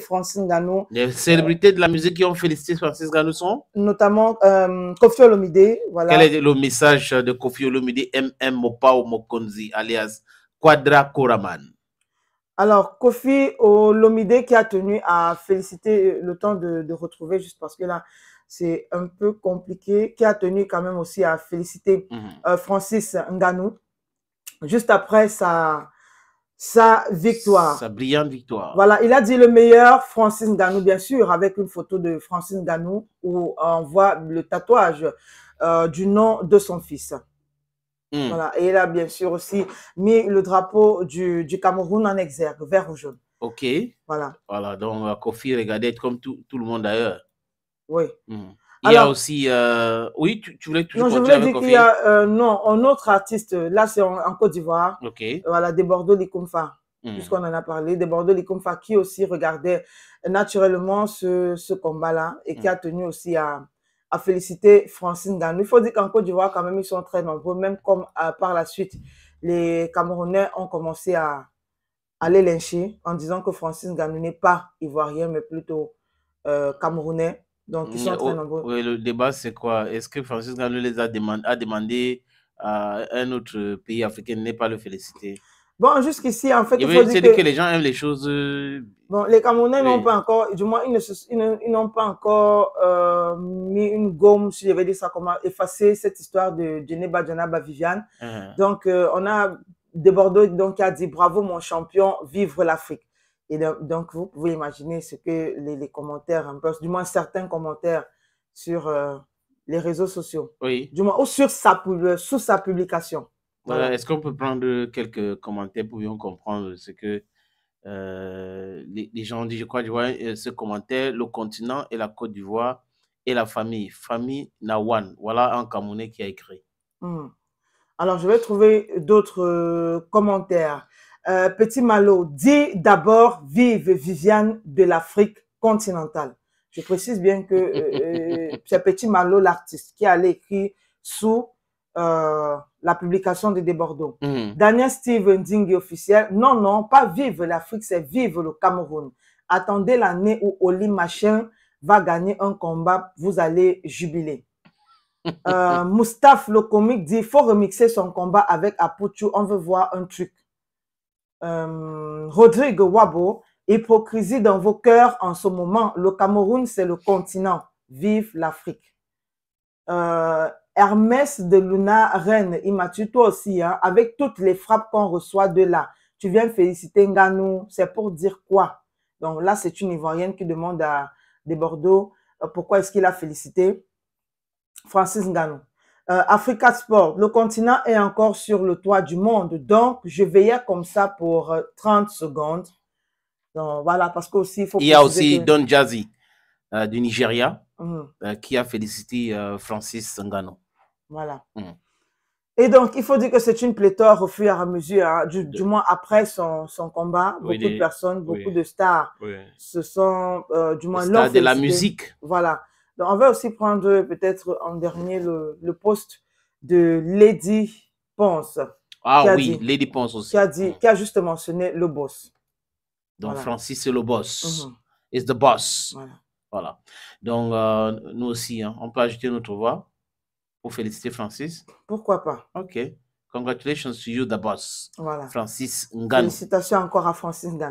Francine Gano. Les célébrités de la musique qui ont félicité Francis Gano sont Notamment euh, Kofi Olomide. Voilà. Quel est le message de Kofi Olomide MM Mopao Mokonzi, alias Quadra Koraman alors, Kofi Olomide qui a tenu à féliciter le temps de, retrouver, juste parce que là, c'est un peu compliqué, qui a tenu quand même aussi à féliciter mhm. euh, Francis Nganou, juste après sa, sa victoire. Sa brillante victoire. Voilà, il a dit le meilleur, Francine Danou, bien sûr, avec une photo de Francine Danou où on voit le tatouage euh, du nom de son fils. Hmm. Voilà, et il a bien sûr aussi mis le drapeau du, du Cameroun en exergue, vert ou jaune. OK. Voilà. Voilà, donc euh, Kofi regardait comme tout, tout le monde d'ailleurs. Oui. Hmm. Il y a aussi. Euh, oui, tu, tu voulais toujours. Non, je voulais dire qu'il y a euh, non, un autre artiste, là c'est en, Côte d'Ivoire. OK. Euh, voilà, des Bordeaux, les hmm. Puisqu'on en a parlé, des Bordeaux, les qui aussi regardait naturellement ce, ce combat-là et qui hmm. a tenu aussi à, à féliciter Francine Gannou. Il faut dire qu'en Côte d'Ivoire, quand même, ils sont très nombreux, même comme par la suite, les Camerounais ont commencé à, aller les lyncher en disant que Francine Gannou n'est pas ivoirienne, mais plutôt camerounais. Donc, ils mm, sont très oh, nombreux. Oui, le débat, c'est quoi Est-ce que Francis Gallo les a, demandé, à un autre pays africain de ne pas le féliciter Bon, jusqu'ici, en fait, il, faut dire que... que... les gens aiment les choses. Euh, bon, les Camerounais n'ont pas encore, du moins, ils n'ont pas encore euh, mis une gomme, si je vais dire ça, comment effacer cette histoire de Djeneba Janaba, Viviane. Uh-huh. Donc, euh, on a des Bordeaux donc, qui a dit bravo, mon champion, vivre l'Afrique. Et donc, vous pouvez imaginer ce que les, commentaires, un du moins certains commentaires sur euh, les réseaux sociaux. Oui. Du moins, ou sur sa, euh, sous sa publication. Voilà. Est-ce qu'on peut prendre quelques commentaires pour bien comprendre ce que euh, les, gens ont dit Je crois, je vois ce commentaire le continent et la Côte d'Ivoire et la famille. Famille Nawan. Voilà un Camerounais qui a écrit. Hmm. Alors, je vais trouver d'autres commentaires. Euh, petit Malo dit d'abord vive Viviane de l'Afrique continentale. Je précise bien que euh, euh, c'est Petit Malo, l'artiste, qui allait écrire sous la publication de Desbordeaux. Hmm. Daniel Steven Ding officiel, non, non, pas vive l'Afrique, c'est vive le Cameroun. Attendez l'année où Oli Machin va gagner un combat, vous allez jubiler. euh, le comique, dit faut remixer son combat avec Apuchu, on veut voir un truc. Euh, Rodrigue Wabo, hypocrisie dans vos cœurs en ce moment. Le Cameroun, c'est le continent. Vive l'Afrique. Euh, Hermès de Luna, reine, tué toi aussi, hein, avec toutes les frappes qu'on reçoit de là. Tu viens féliciter Nganou, c'est pour dire quoi Donc là, c'est une Ivoirienne qui demande à des Bordeaux pourquoi est-ce qu'il a félicité Francis Nganou. Euh, Africa Sport, le continent est encore sur le toit du monde. Donc, je veillais comme ça pour 30 euh, secondes. Donc, voilà, parce il Il y a aussi Don Jazzy euh, du Nigeria mm. qui a félicité Francis Ngannou. Voilà. Mm. Et donc, il faut dire que c'est une pléthore au fur et à mesure, hein. du, moins après son, combat. Beaucoup de personnes, beaucoup de stars se sont, du moins, de la musique. Voilà on va aussi prendre peut-être en dernier le, poste de Lady Ponce. Ah oui, Lady Ponce aussi. Qui a, dit, a juste mentionné le boss. Donc, Francis, est le boss. Mm the boss. Voilà. Donc, euh, nous aussi, hein, on peut ajouter notre voix pour féliciter Francis. Pourquoi pas? OK. Congratulations to you, the boss. Voilà. Francis Ngan. Félicitations encore à Francis Ngan.